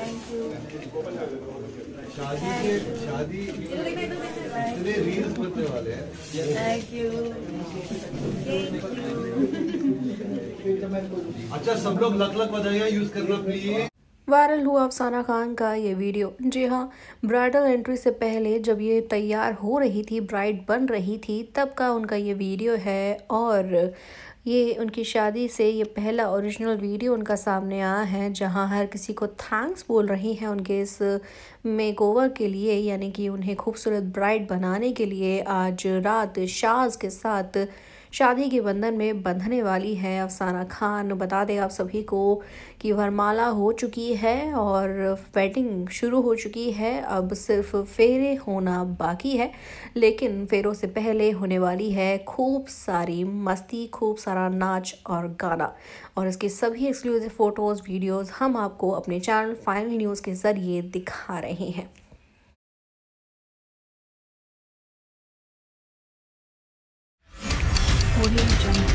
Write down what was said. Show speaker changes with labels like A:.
A: शादी के शादी इतने रील्स बनने वाले हैं अच्छा सब लोग लक लक बधाइयाँ यूज कर लो प्लीज
B: वायरल हुआ अफसाना खान का ये वीडियो जी हाँ ब्राइडल एंट्री से पहले जब ये तैयार हो रही थी ब्राइड बन रही थी तब का उनका ये वीडियो है और ये उनकी शादी से ये पहला ओरिजिनल वीडियो उनका सामने आया है जहां हर किसी को थैंक्स बोल रही हैं उनके इस मेकओवर के लिए यानी कि उन्हें खूबसूरत ब्राइड बनाने के लिए आज रात शाज के साथ शादी के बंधन में बंधने वाली है अफसाना खान बता दें आप सभी को कि वरमाला हो चुकी है और वेडिंग शुरू हो चुकी है अब सिर्फ फेरे होना बाकी है लेकिन फेरों से पहले होने वाली है खूब सारी मस्ती खूब सारी सारा नाच और गाना और इसके सभी एक्सक्लूसिव फ़ोटोज़ वीडियोज़ हम आपको अपने चैनल फाइनल न्यूज़ के ज़रिए दिखा रहे हैं